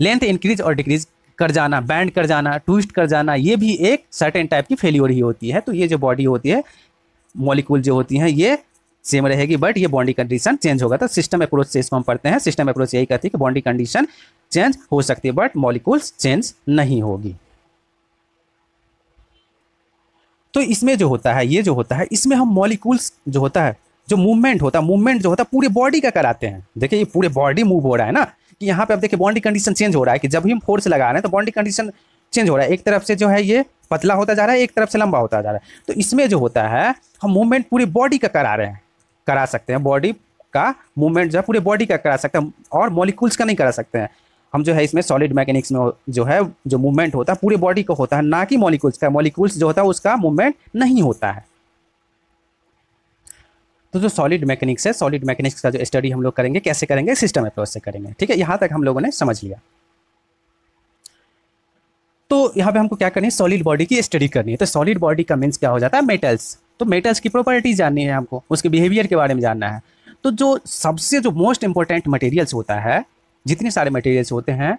लेंथ इंक्रीज और डिक्रीज कर जाना बैंड कर जाना ट्विस्ट कर जाना ये भी एक सर्टेन टाइप की फेल्योर ही होती है तो ये जो बॉडी होती है मॉलिक्यूल जो होती हैं ये सेम रहेगी बट ये बॉडी कंडीशन चेंज होगा तो सिस्टम अप्रोच से इसको हम पढ़ते हैं सिस्टम अप्रोच यही कहती है कि बॉडी कंडीशन चेंज हो सकती है बट मॉलिक्यूल्स चेंज नहीं होगी तो इसमें जो होता है ये जो होता है इसमें हम मॉलिक्यूल्स जो होता है जो मूवमेंट होता है मूवमेंट जो होता है पूरे बॉडी का कराते हैं देखिए ये पूरे बॉडी मूव हो रहा है ना कि यहाँ पे आप देखिए बाउंड्री कंडीशन चेंज हो रहा है कि जब भी हम फोर्स लगा रहे हैं तो बाउंड्री कंडीशन चेंज हो रहा है एक तरफ से जो है ये पतला होता जा रहा है एक तरफ से लंबा होता जा रहा है तो इसमें जो होता है हम मूवमेंट पूरी बॉडी का करा रहे हैं करा सकते हैं बॉडी का मूवमेंट जो है पूरे बॉडी का करा सकते हैं और मॉलिक्यूल्स का नहीं करा सकते हैं हम जो है इसमें सॉलिड मैकेनिक्स में जो है जो मूवमेंट होता है पूरे बॉडी का होता है ना कि मॉलिक्यूल्स का मॉलिक्यूल्स जो होता है उसका मूवमेंट नहीं होता है तो जो सॉलिड मैकेनिक्स है सॉलिड मैकेनिक्स का जो स्टडी हम लोग करेंगे कैसे करेंगे सिस्टम अप्रोच से करेंगे ठीक है यहाँ तक हम लोगों ने समझ लिया तो यहाँ पे हमको क्या करनी है सॉलिड बॉडी की स्टडी करनी है तो सॉलिड बॉडी का मीन्स क्या हो जाता है मेटल्स तो मेटल्स की प्रॉपर्टीज जाननी है हमको उसके बिहेवियर के बारे में जानना है तो जो सबसे जो मोस्ट इंपॉर्टेंट मटेरियल्स होता है जितने सारे मटेरियल्स होते हैं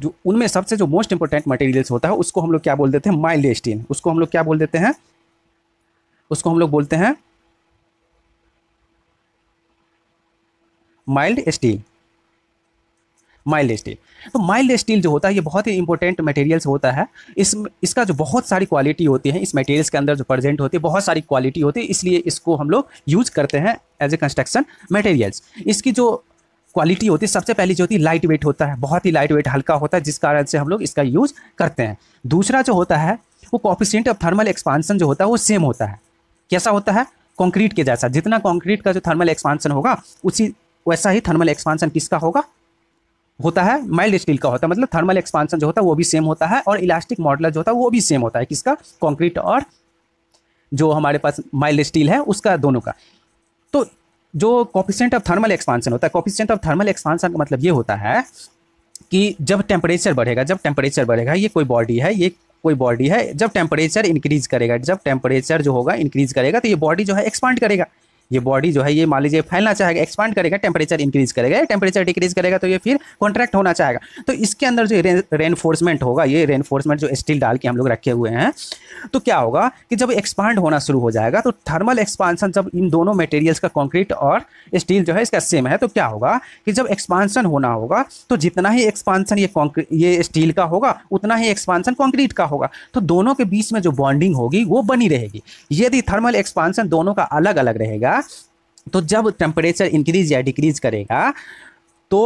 जो उनमें सबसे जो मोस्ट इंपॉर्टेंट मटेरियल्स होता है उसको हम लोग क्या बोल देते हैं माइल्ड स्टीन उसको हम लोग क्या बोल देते हैं उसको हम लोग बोलते हैं माइल्ड स्टील माइल्ड स्टील तो माइल्ड स्टील जो होता है ये बहुत ही इंपॉर्टेंट मटेरियल्स होता है इस इसका जो बहुत सारी क्वालिटी होती है इस मटेरियल्स के अंदर जो प्रेजेंट होती है बहुत सारी क्वालिटी होती है इसलिए इसको हम लोग यूज करते हैं एज ए कंस्ट्रक्शन मटेरियल्स इसकी जो क्वालिटी होती है सबसे पहली जो होती है लाइट वेट होता है बहुत ही लाइट वेट हल्का होता है जिस कारण से हम लोग इसका यूज करते हैं दूसरा जो होता है वो कॉपिशेंट ऑफ थर्मल एक्सपांसन जो होता है वो सेम होता है कैसा होता है कंक्रीट के जैसा जितना कंक्रीट का जो थर्मल एक्सपांसन होगा उसी वैसा ही थर्मल एक्सपांसन किसका होगा होता है माइल्ड स्टील का होता है मतलब थर्मल एक्सपांसन जो होता है वो भी सेम होता है और इलास्टिक मॉडल जो होता है वो भी सेम होता है किसका कॉन्क्रीट और जो हमारे पास माइल्ड स्टील है उसका दोनों का तो जो कॉपिशेंट ऑफ थर्मल एक्सपांसन होता है कॉपिशेंट ऑफ थर्मल एक्सपांसन का मतलब ये होता है कि जब टेम्परेचर बढ़ेगा जब टेम्परेचर बढ़ेगा ये कोई बॉडी है ये कोई बॉडी है जब टेम्परेचर इंक्रीज करेगा जब टेम्परेचर जो होगा इंक्रीज करेगा तो ये बॉडी जो है एक्सपांड करेगा ये बॉडी जो है ये मान लीजिए फैलना चाहेगा एक्सपांड करेगा टेम्परेचर इंक्रीज करेगा या टेम्परेचर डिक्रीज करेगा तो ये फिर कॉन्ट्रैक्ट होना चाहेगा तो इसके अंदर जो रेनफोर्समेंट होगा ये रेनफोर्समेंट जो स्टील डाल के हम लोग रखे हुए हैं तो क्या होगा कि जब एक्सपांड होना शुरू हो जाएगा तो थर्मल एक्सपांसन जब इन दोनों मटेरियल्स का कॉन्क्रीट और स्टील जो है इसका सेम है तो क्या होगा कि जब एक्सपांसन होना होगा तो जितना ही एक्सपांसन ये कॉन्क्रीट ये स्टील का होगा उतना ही एक्सपांसन कॉन्क्रीट का होगा तो दोनों के बीच में जो बॉन्डिंग होगी वो बनी रहेगी यदि थर्मल एक्सपांसन दोनों का अलग अलग रहेगा करेगा तो जब टेम्परेचर इंक्रीज या डिक्रीज करेगा तो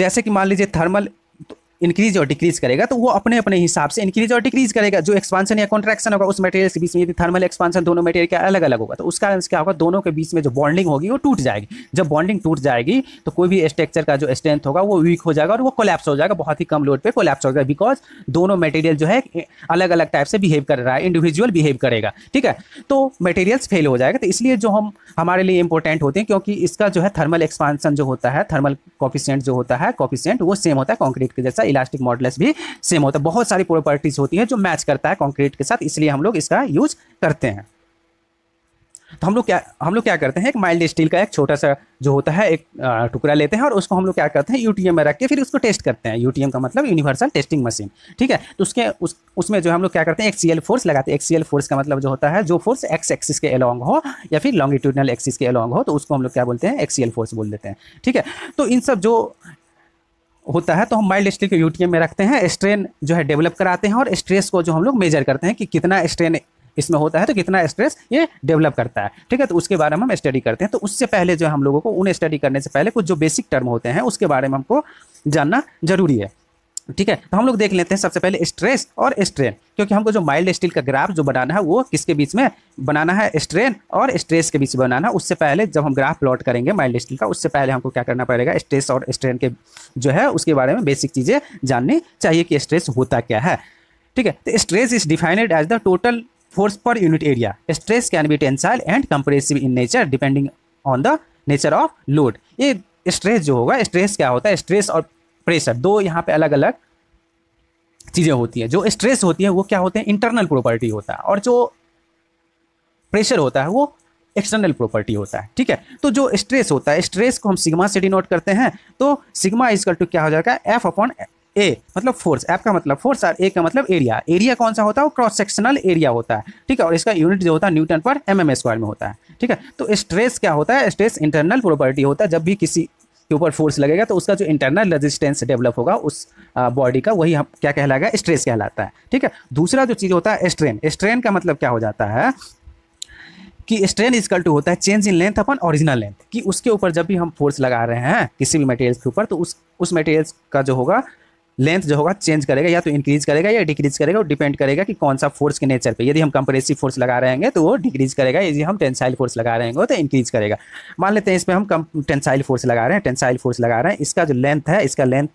जैसे कि मान लीजिए थर्मल इंक्रीज और डिक्रीज करेगा तो वो अपने अपने हिसाब से इंक्रीज और डिक्रीज करेगा जो एक्सपांशन या कॉन्ट्रैक्शन होगा उस मटेरियल के बीच में यदि थर्मल एक्सपांशन दोनों मटेरियल का अलग अलग होगा तो उसका कारण क्या होगा दोनों के बीच में जो बॉन्डिंग होगी वो टूट जाएगी जब बॉन्डिंग टूट जाएगी तो कोई भी स्ट्रक्चर का जो स्ट्रेंथ होगा वो वीक हो जाएगा और वो कोलैप्स हो जाएगा बहुत ही कम लोड पर कोलैप्स हो जाएगा बिकॉज दोनों मटेरियल जो है अलग अलग टाइप से बिहेव कर रहा है इंडिविजुअल बिहेव करेगा ठीक है तो मटेरियल्स फेल हो जाएगा तो इसलिए जो हम हमारे लिए इंपॉर्टेंट होते हैं क्योंकि इसका जो है थर्मल एक्सपांशन जो होता है थर्मल कॉफिशेंट जो होता है कॉफिशेंट वो सेम होता है कॉन्क्रीट के जैसा इलास्टिक मॉडल्स भी सेम होता है बहुत सारी प्रॉपर्टीज होती हैं जो मैच करता है कॉन्क्रीट के साथ इसलिए हम लोग इसका यूज करते हैं तो हम लोग क्या हम लोग क्या करते हैं एक माइल्ड स्टील का एक छोटा सा जो होता है एक टुकड़ा लेते हैं और उसको हम लोग क्या करते हैं यूटीएम में रख के फिर उसको टेस्ट करते हैं यूटीएम का मतलब यूनिवर्सल टेस्टिंग मशीन ठीक है तो उसके उस उसमें जो हम लोग क्या करते हैं एक्सीएल फोर्स लगाते हैं एक्सीएल फोर्स का मतलब जो होता है जो फोर्स एक्स एक्सिस के अलॉन्ग हो या फिर लॉन्गिट्यूडनल एक्सिस के अलॉन्ग हो तो उसको हम लोग क्या बोलते हैं एक्सीएल फोर्स बोल देते हैं ठीक है तो इन सब जो होता है तो हम माइल्ड स्टील को यूटीएम में रखते हैं स्ट्रेन जो है डेवलप कराते हैं और स्ट्रेस को जो हम लोग मेजर करते हैं कि कितना स्ट्रेन इसमें होता है तो कितना स्ट्रेस ये डेवलप करता है ठीक है तो उसके बारे में हम स्टडी करते हैं तो उससे पहले जो है हम लोगों को उन स्टडी करने से पहले कुछ जो बेसिक टर्म होते हैं उसके बारे में हमको जानना जरूरी है ठीक है तो हम लोग देख लेते हैं सबसे पहले स्ट्रेस और स्ट्रेन क्योंकि हमको जो माइल्ड स्टील का ग्राफ जो बनाना है वो किसके बीच में बनाना है स्ट्रेन और स्ट्रेस के बीच में बनाना है उससे पहले जब हम ग्राफ प्लॉट करेंगे माइल्ड स्टील का उससे पहले हमको क्या करना पड़ेगा स्ट्रेस और स्ट्रेन के जो है उसके बारे में बेसिक चीज़ें जाननी चाहिए कि स्ट्रेस होता क्या है ठीक है तो stress is defined as the total force per unit area stress can be tensile and compressive in nature depending on the nature of load ये स्ट्रेस जो होगा स्ट्रेस क्या होता है स्ट्रेस और प्रेशर दो यहाँ पे अलग अलग चीज़ें होती है जो स्ट्रेस होती है वो क्या होते हैं इंटरनल प्रॉपर्टी होता है और जो प्रेशर होता है वो एक्सटर्नल प्रॉपर्टी होता है ठीक है तो जो स्ट्रेस होता है स्ट्रेस को हम सिग्मा से डिनोट करते हैं तो सिग्मा इजकल टू क्या हो जाएगा एफ अपॉन ए मतलब फोर्स एफ का मतलब फोर्स और ए का मतलब एरिया एरिया कौन सा होता है वो क्रॉस सेक्शनल एरिया होता है ठीक है और इसका यूनिट जो होता है न्यूटन पर एम एम स्क्वायर में होता है ठीक है तो स्ट्रेस क्या होता है स्ट्रेस इंटरनल प्रॉपर्टी होता है जब भी किसी के ऊपर फोर्स लगेगा तो उसका जो इंटरनल रेजिस्टेंस डेवलप होगा उस बॉडी का वही हम क्या कहलाएगा स्ट्रेस कहलाता है ठीक है दूसरा जो चीज़ होता है स्ट्रेन स्ट्रेन का मतलब क्या हो जाता है कि स्ट्रेन इजकल टू होता है change in length upon original length कि उसके ऊपर जब भी हम फोर्स लगा रहे हैं किसी भी मटेरियल्स के ऊपर तो उस उस मटेरियल्स का जो होगा लेंथ जो होगा चेंज करेगा या तो इंक्रीज करेगा या डिक्रीज करेगा और डिपेंड करेगा कि कौन सा फोर्स के नेचर पे यदि हम कंप्रेसिव फोर्स लगा रहे हैं तो वो डिक्रीज करेगा यदि हम टेंसाइल फोर्स लगा रहे हैं तो इंक्रीज करेगा मान लेते हैं इसमें हम टेंसाइल फोर्स लगा रहे हैं टेंसाइल फोर्स लगा रहे हैं इसका जो लेंथ है इसका लेंथ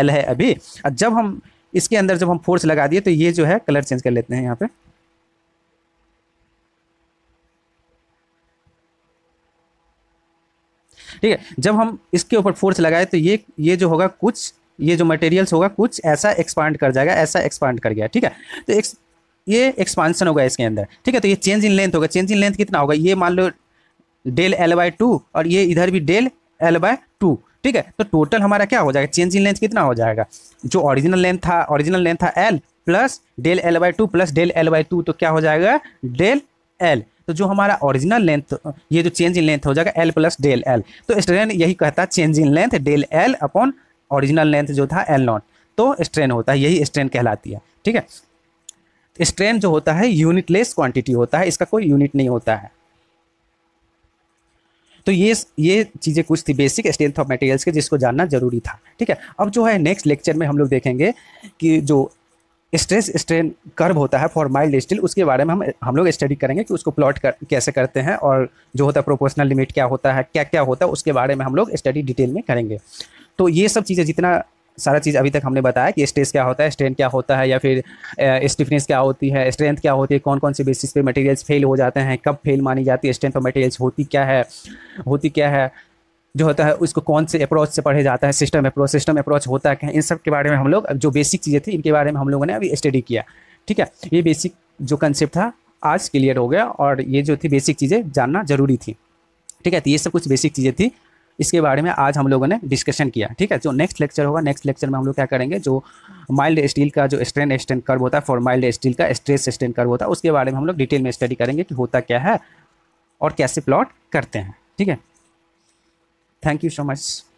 एल है अभी और जब हम इसके अंदर जब हम फोर्स लगा दिए तो ये जो है कलर चेंज कर लेते हैं यहाँ पे ठीक है जब हम इसके ऊपर फोर्स लगाए तो ये ये जो होगा कुछ ये जो मटेरियल्स होगा कुछ ऐसा एक्सपांड कर जाएगा ऐसा एक्सपांड कर गया ठीक है तो एक, ये एक्सपांशन होगा इसके अंदर ठीक है तो ये चेंज इन लेंथ होगा चेंज इन लेंथ कितना होगा ये मान लो डेल एल बाई टू और ये इधर भी डेल एल बाय टू ठीक है तो टोटल हमारा क्या हो जाएगा चेंज इन लेंथ कितना हो जाएगा जो ओरिजिनल लेंथ था ओरिजिनल लेंथ था L plus del L by two plus del L by two तो क्या हो जाएगा डेल एल तो जो हमारा ओरिजिनल लेंथ ये जो चेंज इन लेंथ हो जाएगा एल प्लस डेल एल तो स्टूडेंट यही कहता है change in length del L upon original length जो था एल नॉट तो स्ट्रेन होता है यही स्ट्रेन कहलाती है ठीक है स्ट्रेन जो होता है यूनिटलेस क्वांटिटी होता है इसका कोई यूनिट नहीं होता है तो ये ये चीज़ें कुछ थी बेसिक स्ट्रेंथ ऑफ मटेरियल्स के जिसको जानना जरूरी था ठीक है अब जो है नेक्स्ट लेक्चर में हम लोग देखेंगे कि जो स्ट्रेस स्ट्रेन कर्व होता है फॉर माइल्ड स्टील उसके बारे में हम हम लोग स्टडी करेंगे कि उसको प्लॉट कर कैसे करते हैं और जो होता है प्रोपोर्शनल लिमिट क्या होता है क्या क्या होता है उसके बारे में हम लोग स्टडी डिटेल में करेंगे तो ये सब चीज़ें जितना सारा चीज़ अभी तक हमने बताया कि स्टेज क्या होता है स्ट्रेंथ क्या होता है या फिर स्टिफनेस क्या होती है स्ट्रेंथ क्या होती है कौन कौन से बेसिस पे मटेरियल्स फेल हो जाते हैं कब फेल मानी जाती है स्ट्रेंथ पर मटेरियल्स होती क्या है होती क्या है जो होता है उसको कौन से अप्रोच से पढ़े जाता है सिस्टम अप्रोच सिस्टम अप्रोच होता है क्या इन सब के बारे में हम लोग जो बेसिक चीज़ें थी इनके बारे में हम लोगों ने अभी स्टडी किया ठीक है ये बेसिक जो कंसेप्ट था आज क्लियर हो गया और ये जो थी बेसिक चीज़ें जानना जरूरी थी ठीक है तो ये सब कुछ बेसिक चीज़ें थी इसके बारे में आज हम लोगों ने डिस्कशन किया ठीक है जो नेक्स्ट लेक्चर होगा नेक्स्ट लेक्चर में हम लोग क्या करेंगे जो माइल्ड स्टील का जो स्ट्रेन एक्सटेंड कर्व होता है फॉर माइल्ड स्टील का स्ट्रेस एक्सटेंड कर्व होता है उसके बारे में हम लोग डिटेल में स्टडी करेंगे कि होता क्या है और कैसे प्लॉट करते हैं ठीक है थैंक यू सो मच